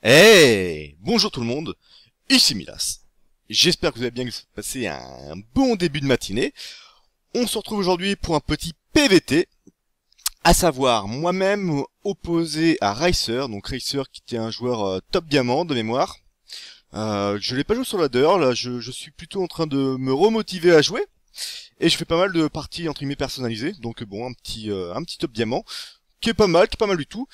Hey Bonjour tout le monde, ici Milas. J'espère que vous avez bien passé un bon début de matinée. On se retrouve aujourd'hui pour un petit PVT, à savoir moi-même opposé à Racer, donc Racer qui était un joueur euh, top diamant de mémoire. Euh, je l'ai pas joué sur ladder, là je, suis plutôt en train de me remotiver à jouer. Et je fais pas mal de parties entre guillemets personnalisées, donc bon un petit euh, un petit top diamant qui est pas mal, qui est pas mal du tout.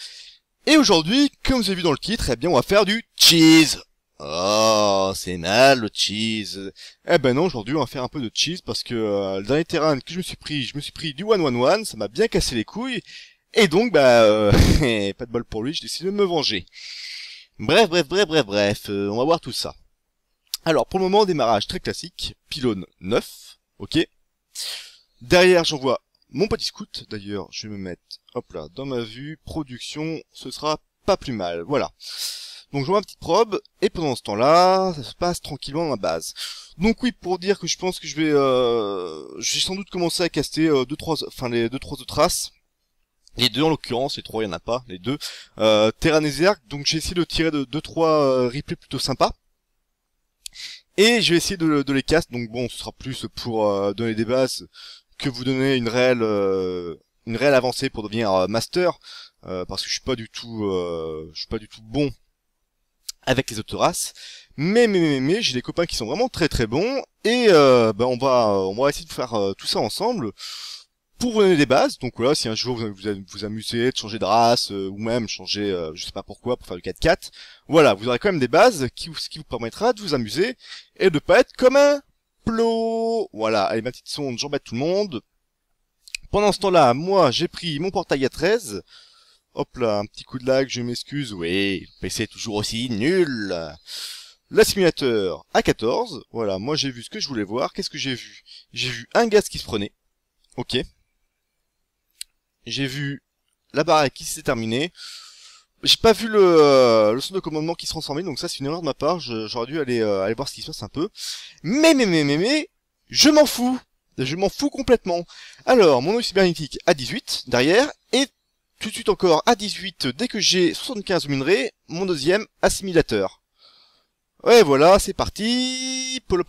Et aujourd'hui, comme vous avez vu dans le titre, eh bien on va faire du cheese Oh, c'est mal le cheese Eh ben non, aujourd'hui on va faire un peu de cheese parce que euh, le dernier terrain que je me suis pris, je me suis pris du 1-1-1, ça m'a bien cassé les couilles, et donc bah, euh, eh, pas de bol pour lui, je décidé de me venger. Bref, bref, bref, bref, bref, euh, on va voir tout ça. Alors pour le moment, démarrage très classique, pylône 9, ok Derrière j'envoie mon petit scout, d'ailleurs, je vais me mettre, hop là, dans ma vue, production, ce sera pas plus mal, voilà. Donc je vois ma petite probe, et pendant ce temps-là, ça se passe tranquillement dans ma base. Donc oui, pour dire que je pense que je vais, euh, j'ai sans doute commencer à caster euh, deux trois, enfin les deux trois autres traces. Les deux en l'occurrence, les trois il y en a pas, les deux. Euh, Terra donc j'ai essayé de tirer de deux trois euh, replays plutôt sympas. Et je vais essayer de, de les caster, donc bon, ce sera plus pour euh, donner des bases que vous donnez une réelle euh, une réelle avancée pour devenir euh, master euh, parce que je suis pas du tout je suis pas du tout bon avec les autres races. Mais mais mais, mais j'ai des copains qui sont vraiment très très bons et euh, ben on va on va essayer de faire tout ça ensemble pour vous donner des bases. Donc voilà, si un jour vous vous, vous amusez de changer de race ou même changer je sais pas pourquoi pour faire du 4 4 voilà, vous aurez quand même des bases qui qui vous permettra de vous amuser et de pas être comme un voilà, allez ma petite sonde, j'embête tout le monde. Pendant ce temps-là, moi, j'ai pris mon portail à 13. Hop là, un petit coup de lag, je m'excuse. Oui, PC est toujours aussi nul. L'assimilateur à 14. Voilà, moi j'ai vu ce que je voulais voir. Qu'est-ce que j'ai vu J'ai vu un gaz qui se prenait. Ok. J'ai vu la baraque qui s'est terminée. J'ai pas vu le, le son de commandement qui se transformait, donc ça c'est une erreur de ma part. J'aurais dû aller euh, aller voir ce qui se passe un peu. Mais mais mais mais mais, je m'en fous. Je m'en fous complètement. Alors, mon oeil cybernétique à 18 derrière et tout de suite encore à 18 dès que j'ai 75 minerais, mon deuxième assimilateur. Ouais, voilà, c'est parti. plop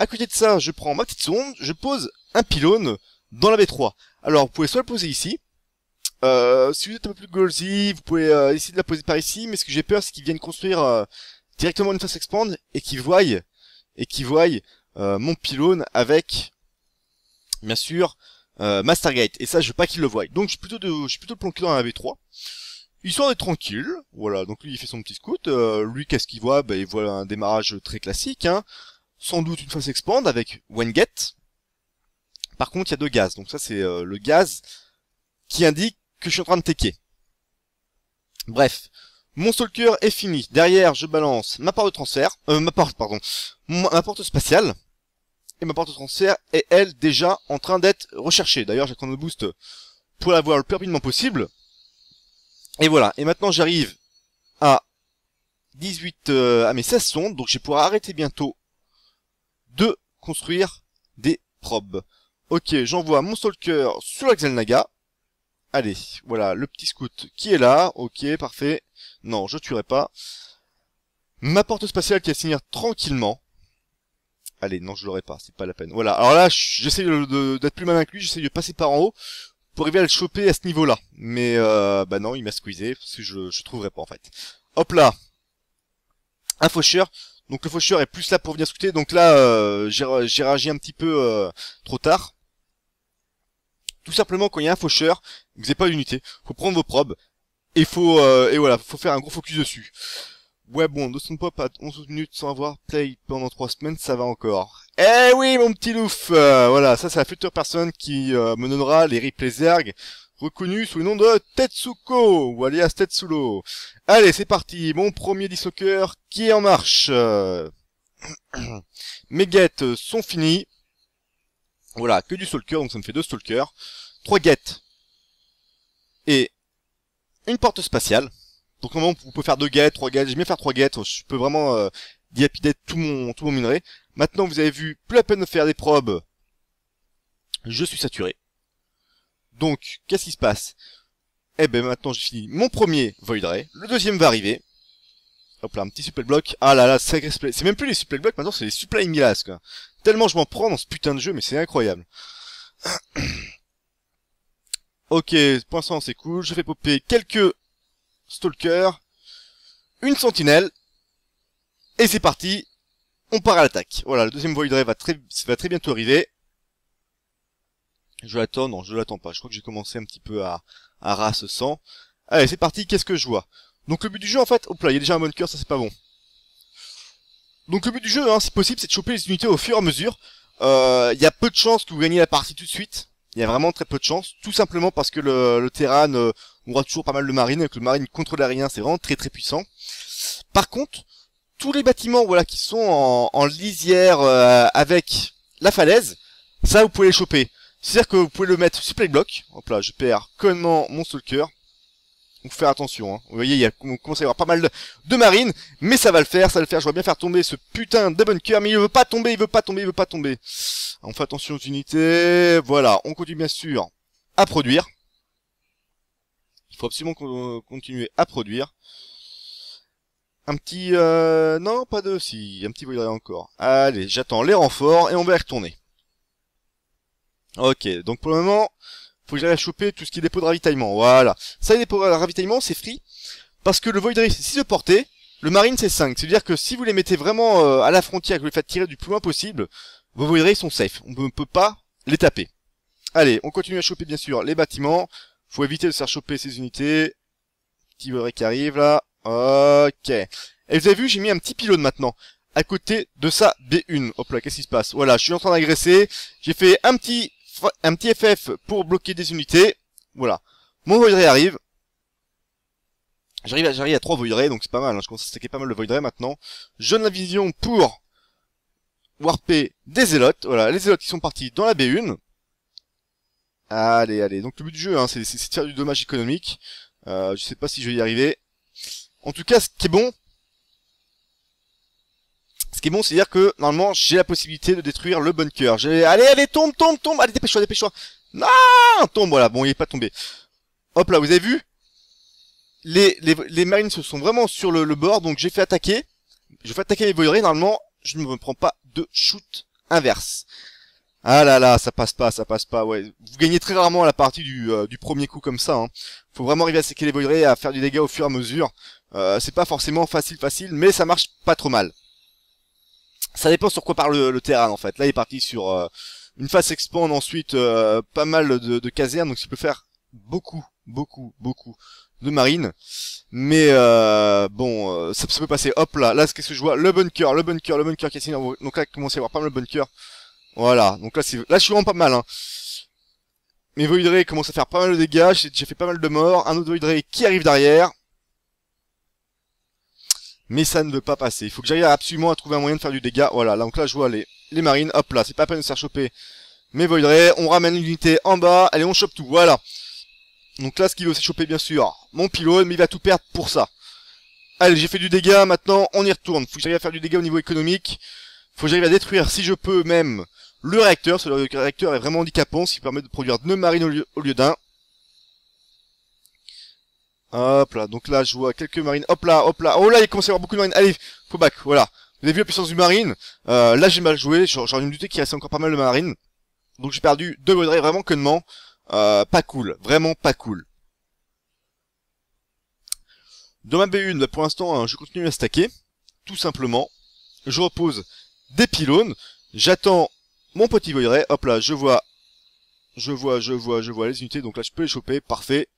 À côté de ça, je prends ma petite sonde, je pose un pylône dans la B3. Alors, vous pouvez soit le poser ici, euh, si vous êtes un peu plus gauzy, vous pouvez euh, essayer de la poser par ici, mais ce que j'ai peur, c'est qu'ils viennent construire euh, directement une face expand et qu'ils voient et qu'ils voient mon pylône avec, bien sûr, Mastergate. Et ça, je veux pas qu'ils le voient. Donc, je suis plutôt de, je suis plutôt planqué dans la V3. Histoire d'être tranquille, voilà. Donc lui, il fait son petit scout. lui, qu'est-ce qu'il voit Bah, il voit un démarrage très classique, hein. Sans doute une face expand avec one Par contre, il y a deux gaz. Donc ça, c'est le gaz qui indique que je suis en train de tecker. Bref, mon stalker est fini. Derrière, je balance ma porte de transfert, euh, ma porte, pardon, ma, porte spatiale. Et ma porte de transfert est, elle, déjà en train d'être recherchée. D'ailleurs, j'ai le boost pour l'avoir le plus rapidement possible. Et voilà. Et maintenant, j'arrive à 18, euh, à mes 16 sondes. Donc, je vais pouvoir arrêter bientôt de construire des probes. Ok, j'envoie mon Stalker sur l'axel naga Allez, voilà, le petit scout qui est là. Ok, parfait. Non, je tuerai pas. Ma porte spatiale qui signer tranquillement. Allez, non, je l'aurai pas, c'est pas la peine. Voilà, alors là, j'essaie d'être plus malin que lui, j'essaie de passer par en haut pour arriver à le choper à ce niveau-là. Mais, euh, bah non, il m'a squeezé, parce que je, je trouverai pas, en fait. Hop là Un faucheur. Donc le faucheur est plus là pour venir scouter, donc là, euh, j'ai réagi un petit peu euh, trop tard tout simplement quand il y a un faucheur, vous n'avez pas d'unité, faut prendre vos probes, et faut, euh, et voilà, faut faire un gros focus dessus. Ouais bon, son Pop à 11 minutes sans avoir play pendant 3 semaines, ça va encore. Eh oui mon petit louf euh, Voilà, ça c'est la future personne qui euh, me donnera les replays reconnu sous le nom de Tetsuko ou alias Tetsulo. Allez, c'est parti, mon premier disc qui est en marche. Mes guettes sont finies. Voilà, que du stalker, donc ça me fait deux stalkers, trois guettes et une porte spatiale. Donc normalement vous pouvez faire deux guettes, trois guettes, j'aime bien faire trois guettes, je peux vraiment euh, tout mon tout mon minerai. Maintenant vous avez vu, plus la peine de faire des probes, je suis saturé. Donc qu'est-ce qui se passe Eh ben maintenant j'ai fini mon premier Void Ray, le deuxième va arriver, Hop là, un petit supplé bloc. Ah là là, sacré C'est même plus les supplé blocks, maintenant c'est les supply glass, quoi. Tellement je m'en prends dans ce putain de jeu, mais c'est incroyable. ok, pour l'instant c'est cool. Je vais popper quelques stalkers. Une sentinelle. Et c'est parti. On part à l'attaque. Voilà, le deuxième void va très, va très bientôt arriver. Je l'attends, non, je l'attends pas. Je crois que j'ai commencé un petit peu à, à ras ce sang. Allez, c'est parti, qu'est-ce que je vois donc le but du jeu en fait, hop là, il y a déjà un cœur, ça c'est pas bon. Donc le but du jeu, hein, si possible, c'est de choper les unités au fur et à mesure. Euh, il y a peu de chances que vous gagnez la partie tout de suite. Il y a vraiment très peu de chances, tout simplement parce que le, terrain on euh, aura toujours pas mal de marine, avec le marine contre l'arrière, c'est vraiment très très puissant. Par contre, tous les bâtiments voilà qui sont en, lisière euh, avec la falaise, ça vous pouvez les choper. C'est-à-dire que vous pouvez le mettre sur playblock Hop là, je perds connement mon stalker. Donc faire attention, hein. Vous voyez, il y a, commence à y avoir pas mal de, marines, mais ça va le faire, ça va le faire. Je vois bien faire tomber ce putain bunker, mais il veut pas tomber, il veut pas tomber, il veut pas tomber. On fait attention aux unités. Voilà, on continue bien sûr à produire. Il faut absolument euh, continuer à produire. Un petit... Euh, non, pas de... Si, un petit voyage encore. Allez, j'attends les renforts et on va retourner. Ok, donc pour le moment, faut que choper tout ce qui est dépôt de ravitaillement. Voilà. Ça, les dépôts de ravitaillement, c'est free. Parce que le Void si c'est 6 de portée. Le Marine, c'est 5. C'est-à-dire que si vous les mettez vraiment euh, à la frontière, que vous les faites tirer du plus loin possible, vos Void sont safe. On ne peut pas les taper. Allez, on continue à choper, bien sûr, les bâtiments. Faut éviter de se faire choper ces unités. Petit Void qui arrive, là. Ok. Et vous avez vu, j'ai mis un petit pylône maintenant à côté de sa B1. Hop là, qu'est-ce qui se passe Voilà, je suis en train d'agresser. J'ai fait un petit un petit FF pour bloquer des unités. Voilà. Mon Void arrive. J'arrive à, j'arrive à 3 Void donc c'est pas mal. Hein. Je commence à stacker pas mal le Void maintenant. maintenant. Jeune la vision pour warper des zélotes. Voilà, les zélotes qui sont partis dans la B1. Allez, allez. Donc le but du jeu, hein, c'est, de faire du dommage économique. Euh, je sais pas si je vais y arriver. En tout cas, ce qui est bon, ce qui est bon, c'est-à-dire que, normalement, j'ai la possibilité de détruire le bunker. allez, allez, tombe, tombe, tombe, allez, dépêche-toi, dépêche-toi. Non, tombe, voilà, bon, il est pas tombé. Hop là, vous avez vu? Les, les, les marines se sont vraiment sur le, bord, donc j'ai fait attaquer. Je fais attaquer les voiliers. normalement, je ne me prends pas de shoot inverse. Ah là là, ça passe pas, ça passe pas, ouais. Vous gagnez très rarement la partie du, euh, du premier coup comme ça, hein. Faut vraiment arriver à séquer les et à faire du dégât au fur et à mesure. Euh, c'est pas forcément facile facile, mais ça marche pas trop mal. Ça dépend sur quoi parle le, terrain en fait. Là, il est parti sur euh, une face expand, ensuite euh, pas mal de, de casernes, donc il peut faire beaucoup, beaucoup, beaucoup de marines. Mais euh, bon, ça, peut passer. Hop là, là, qu'est-ce que je vois Le bunker, le bunker, le bunker qui est signé. Donc là, commence à y avoir pas mal de bunker. Voilà, donc là, c'est là, je suis vraiment pas mal. Hein. Mes Voidray commencent à faire pas mal de dégâts, j'ai fait pas mal de morts. Un autre Voidray qui arrive derrière mais ça ne veut pas passer. Il faut que j'arrive absolument à trouver un moyen de faire du dégât. Voilà, donc là je vois les, marines, hop là, c'est pas peine de se faire choper. Mais voilà, on ramène l'unité en bas, allez on chope tout, voilà. Donc là ce qu'il veut c'est choper bien sûr mon pilote, mais il va tout perdre pour ça. Allez, j'ai fait du dégât, maintenant on y retourne. Faut que j'arrive à faire du dégât au niveau économique. Faut que j'arrive à détruire, si je peux même, le réacteur. le réacteur est vraiment handicapant, ce qui permet de produire deux marines au lieu d'un. Hop là, donc là je vois quelques marines. Hop là, hop là. Oh là, il commence à y avoir beaucoup de marines. Allez, faut back, voilà. Vous avez vu la puissance du marine. Euh, là j'ai mal joué, genre une unité qui qu'il encore pas mal de marines. Donc j'ai perdu deux baudrets vraiment que connement. Euh, pas cool, vraiment pas cool. Dans ma B1, pour l'instant, hein, je continue à stacker. Tout simplement. Je repose des pylônes. J'attends mon petit voyeret. Hop là, je vois... Je vois, je vois, je vois les unités. Donc là, je peux les choper. Parfait.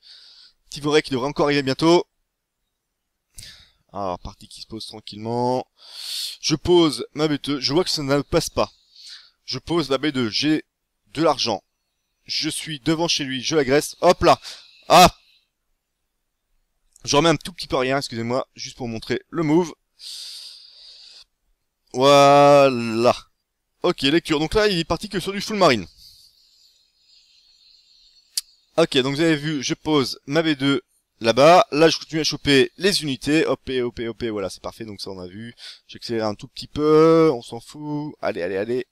Petit qui devrait encore arriver bientôt. Alors, ah, partie qui se pose tranquillement. Je pose ma B2. Je vois que ça ne passe pas. Je pose la B2. J'ai de l'argent. Je suis devant chez lui. Je l'agresse. Hop là Ah Je remets un tout petit peu rien, excusez-moi, juste pour montrer le move. Voilà. Ok, lecture. Donc là, il est parti que sur du full marine. Ok, donc vous avez vu, je pose ma B2 là-bas. Là, je continue à choper les unités. OP OP OP voilà, c'est parfait. Donc ça, on a vu. J'accélère un tout petit peu. On s'en fout. Allez, allez, allez.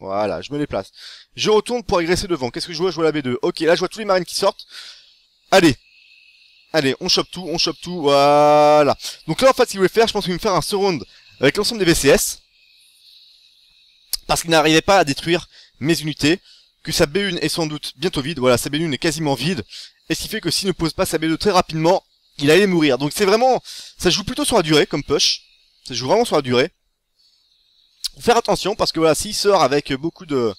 Voilà, je me déplace. Je retourne pour agresser devant. Qu'est-ce que je vois Je vois la B2. Ok, là, je vois tous les marines qui sortent. Allez. Allez, on chope tout, on chope tout. Voilà. Donc là, en fait, ce qu'il voulait faire, je pense qu'il voulait me faire un surround avec l'ensemble des VCS. Parce qu'il n'arrivait pas à détruire mes unités que sa B1 est sans doute bientôt vide. Voilà, sa B1 est quasiment vide. Et ce qui fait que s'il ne pose pas sa B2 très rapidement, il allait mourir. Donc c'est vraiment... Ça joue plutôt sur la durée, comme push. Ça joue vraiment sur la durée. faire attention, parce que voilà, s'il sort avec beaucoup de...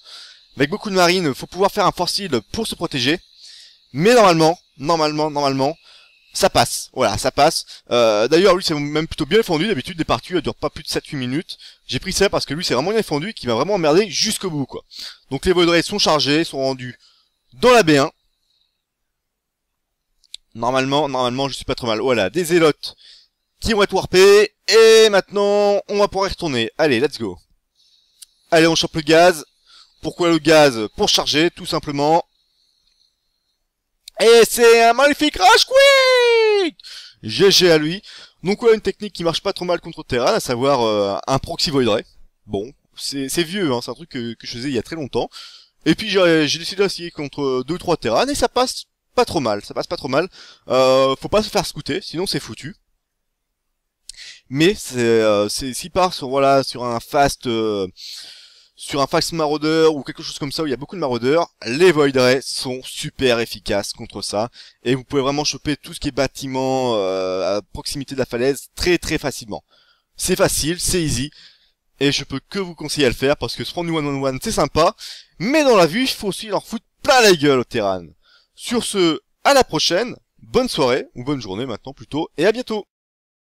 Avec beaucoup de marines, faut pouvoir faire un force pour se protéger. Mais normalement, normalement, normalement, ça passe. Voilà, ça passe. Euh, d'ailleurs, lui, c'est même plutôt bien fondu. D'habitude, des parties, elles durent pas plus de 7-8 minutes. J'ai pris ça parce que lui, c'est vraiment bien fondu qui m'a vraiment emmerdé jusqu'au bout, quoi. Donc, les voidrays sont chargés, sont rendus dans la B1. Normalement, normalement, je suis pas trop mal. Voilà, des zélotes qui vont être warpés. Et maintenant, on va pouvoir y retourner. Allez, let's go. Allez, on chope le gaz. Pourquoi le gaz Pour charger, tout simplement. Et c'est un magnifique rush GG à lui. Donc voilà une technique qui marche pas trop mal contre Terran, à savoir euh, un proxy void ray. Bon, c'est vieux, hein, c'est un truc que, je faisais il y a très longtemps. Et puis j'ai décidé d'essayer contre 2-3 Terran, et ça passe pas trop mal, ça passe pas trop mal. Euh, faut pas se faire scouter, sinon c'est foutu. Mais c'est euh, s'il part sur voilà sur un fast euh, sur un fax maraudeur ou quelque chose comme ça où il y a beaucoup de maraudeurs, les Void Rays sont super efficaces contre ça. Et vous pouvez vraiment choper tout ce qui est bâtiment euh, à proximité de la falaise très très facilement. C'est facile, c'est easy. Et je peux que vous conseiller à le faire parce que se prendre du one on one c'est sympa. Mais dans la vue, il faut aussi leur foutre plein la gueule au terrain. Sur ce, à la prochaine, bonne soirée, ou bonne journée maintenant plutôt, et à bientôt